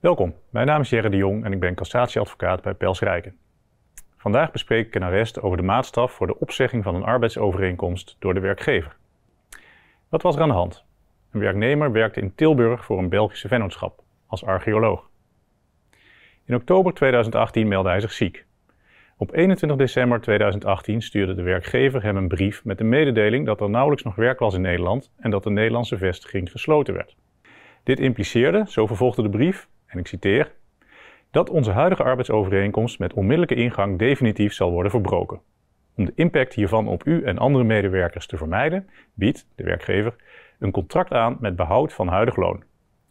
Welkom, mijn naam is Jerry de Jong en ik ben cassatieadvocaat bij Pels Rijken. Vandaag bespreek ik een arrest over de maatstaf voor de opzegging van een arbeidsovereenkomst door de werkgever. Wat was er aan de hand? Een werknemer werkte in Tilburg voor een Belgische vennootschap, als archeoloog. In oktober 2018 meldde hij zich ziek. Op 21 december 2018 stuurde de werkgever hem een brief met de mededeling dat er nauwelijks nog werk was in Nederland en dat de Nederlandse vestiging gesloten werd. Dit impliceerde, zo vervolgde de brief, en ik citeer, dat onze huidige arbeidsovereenkomst met onmiddellijke ingang definitief zal worden verbroken. Om de impact hiervan op u en andere medewerkers te vermijden, biedt de werkgever een contract aan met behoud van huidig loon.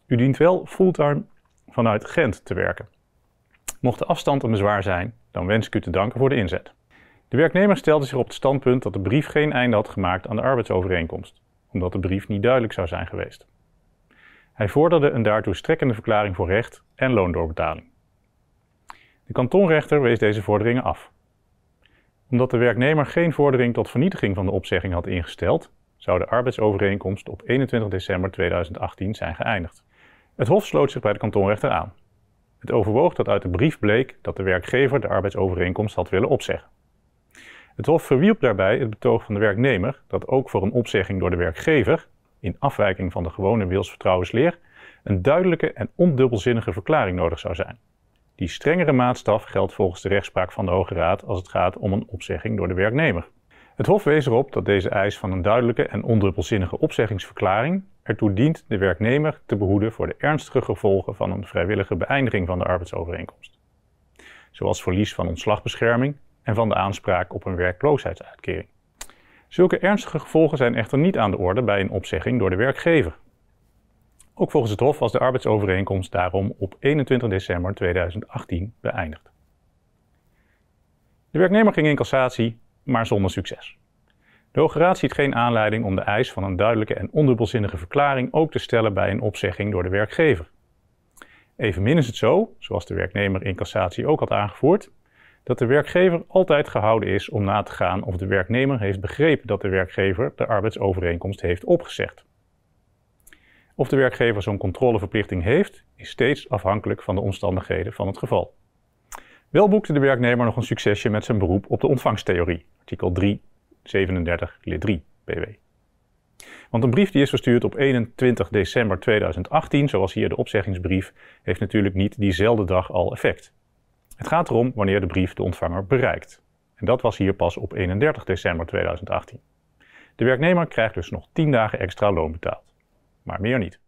U dient wel fulltime vanuit Gent te werken. Mocht de afstand een bezwaar zijn, dan wens ik u te danken voor de inzet. De werknemer stelde zich op het standpunt dat de brief geen einde had gemaakt aan de arbeidsovereenkomst, omdat de brief niet duidelijk zou zijn geweest. Hij vorderde een daartoe strekkende verklaring voor recht en loondoorbetaling. De kantonrechter wees deze vorderingen af. Omdat de werknemer geen vordering tot vernietiging van de opzegging had ingesteld, zou de arbeidsovereenkomst op 21 december 2018 zijn geëindigd. Het Hof sloot zich bij de kantonrechter aan. Het overwoog dat uit de brief bleek dat de werkgever de arbeidsovereenkomst had willen opzeggen. Het Hof verwierp daarbij het betoog van de werknemer dat ook voor een opzegging door de werkgever in afwijking van de gewone wilsvertrouwensleer een duidelijke en ondubbelzinnige verklaring nodig zou zijn. Die strengere maatstaf geldt volgens de rechtspraak van de Hoge Raad als het gaat om een opzegging door de werknemer. Het Hof wees erop dat deze eis van een duidelijke en ondubbelzinnige opzeggingsverklaring ertoe dient de werknemer te behoeden voor de ernstige gevolgen van een vrijwillige beëindiging van de arbeidsovereenkomst. Zoals verlies van ontslagbescherming en van de aanspraak op een werkloosheidsuitkering. Zulke ernstige gevolgen zijn echter niet aan de orde bij een opzegging door de werkgever. Ook volgens het Hof was de arbeidsovereenkomst daarom op 21 december 2018 beëindigd. De werknemer ging in cassatie, maar zonder succes. De Hoge Raad ziet geen aanleiding om de eis van een duidelijke en ondubbelzinnige verklaring ook te stellen bij een opzegging door de werkgever. Evenmin is het zo, zoals de werknemer in cassatie ook had aangevoerd, dat de werkgever altijd gehouden is om na te gaan of de werknemer heeft begrepen dat de werkgever de arbeidsovereenkomst heeft opgezegd. Of de werkgever zo'n controleverplichting heeft, is steeds afhankelijk van de omstandigheden van het geval. Wel boekte de werknemer nog een succesje met zijn beroep op de ontvangstheorie, artikel 37, lid 3 PW. Want een brief die is verstuurd op 21 december 2018, zoals hier de opzeggingsbrief, heeft natuurlijk niet diezelfde dag al effect. Het gaat erom wanneer de brief de ontvanger bereikt. En dat was hier pas op 31 december 2018. De werknemer krijgt dus nog 10 dagen extra loon betaald. Maar meer niet.